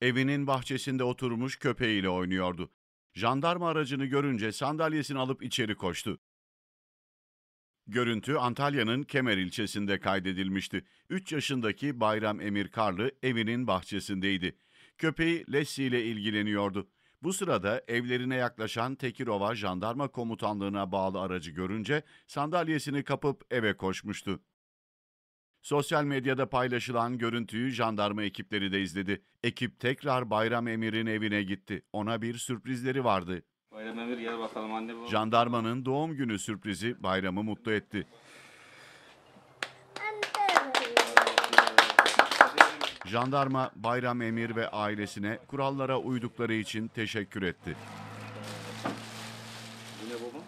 Evinin bahçesinde oturmuş köpeğiyle oynuyordu. Jandarma aracını görünce sandalyesini alıp içeri koştu. Görüntü Antalya'nın Kemer ilçesinde kaydedilmişti. 3 yaşındaki Bayram Emir Karlı evinin bahçesindeydi. Köpeği Lessi ile ilgileniyordu. Bu sırada evlerine yaklaşan Tekirova Jandarma Komutanlığı'na bağlı aracı görünce sandalyesini kapıp eve koşmuştu. Sosyal medyada paylaşılan görüntüyü jandarma ekipleri de izledi. Ekip tekrar Bayram Emir'in evine gitti. Ona bir sürprizleri vardı. Bayram Emir gel bakalım anne baba. Jandarmanın doğum günü sürprizi Bayram'ı mutlu etti. Jandarma Bayram Emir ve ailesine kurallara uydukları için teşekkür etti. Yine baba.